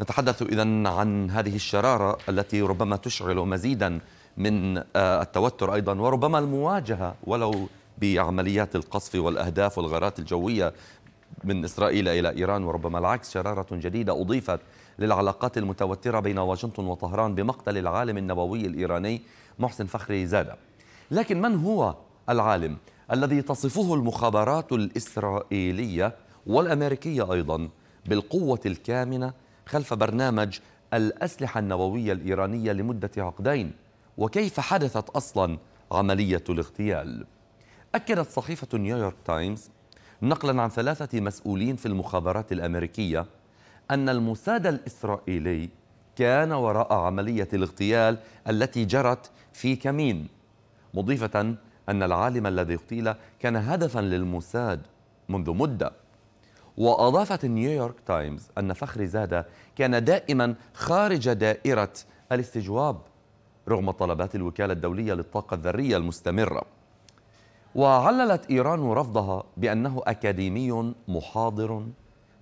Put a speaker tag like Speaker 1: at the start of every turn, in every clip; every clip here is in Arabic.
Speaker 1: نتحدث إذا عن هذه الشرارة التي ربما تشعل مزيدا من آه، التوتر أيضا وربما المواجهة ولو بعمليات القصف والأهداف والغارات الجوية من إسرائيل إلى إيران وربما العكس شرارة جديدة أضيفت للعلاقات المتوترة بين واشنطن وطهران بمقتل العالم النووي الإيراني محسن فخري زادة لكن من هو العالم الذي تصفه المخابرات الإسرائيلية والأمريكية أيضا بالقوة الكامنة خلف برنامج الأسلحة النووية الإيرانية لمدة عقدين وكيف حدثت أصلا عملية الاغتيال أكدت صحيفة نيويورك تايمز نقلا عن ثلاثة مسؤولين في المخابرات الأمريكية أن الموساد الإسرائيلي كان وراء عملية الاغتيال التي جرت في كمين مضيفة أن العالم الذي اغتيل كان هدفا للموساد منذ مدة وأضافت نيويورك تايمز أن فخري زادة كان دائما خارج دائرة الاستجواب رغم طلبات الوكالة الدولية للطاقة الذرية المستمرة وعللت إيران رفضها بأنه أكاديمي محاضر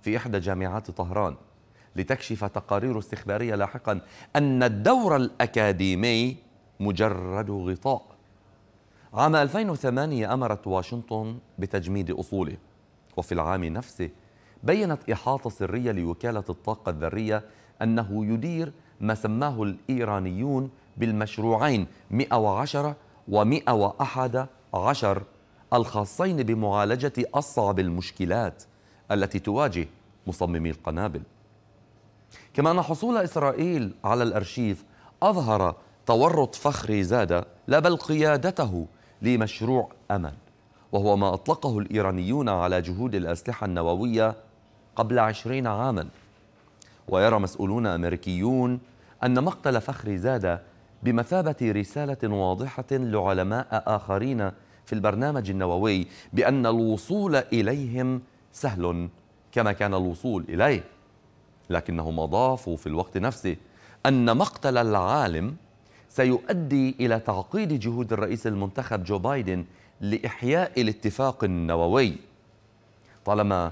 Speaker 1: في إحدى جامعات طهران لتكشف تقارير استخبارية لاحقا أن الدور الأكاديمي مجرد غطاء عام 2008 أمرت واشنطن بتجميد أصوله وفي العام نفسه بينت إحاطة سرية لوكالة الطاقة الذرية أنه يدير ما سماه الإيرانيون بالمشروعين 110 و111 الخاصين بمعالجة أصعب المشكلات التي تواجه مصممي القنابل كما أن حصول إسرائيل على الأرشيف أظهر تورط فخري زاد لا بل قيادته لمشروع أمل وهو ما أطلقه الإيرانيون على جهود الأسلحة النووية قبل عشرين عاما ويرى مسؤولون أمريكيون أن مقتل فخر زاد بمثابة رسالة واضحة لعلماء آخرين في البرنامج النووي بأن الوصول إليهم سهل كما كان الوصول إليه لكنهم أضافوا في الوقت نفسه أن مقتل العالم سيؤدي إلى تعقيد جهود الرئيس المنتخب جو بايدن لإحياء الاتفاق النووي طالما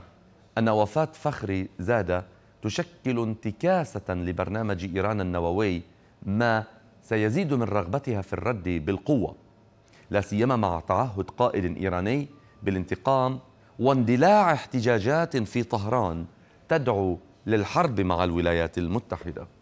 Speaker 1: أن وفاة فخري زادة تشكل انتكاسة لبرنامج إيران النووي ما سيزيد من رغبتها في الرد بالقوة لا سيما مع تعهد قائد إيراني بالانتقام واندلاع احتجاجات في طهران تدعو للحرب مع الولايات المتحده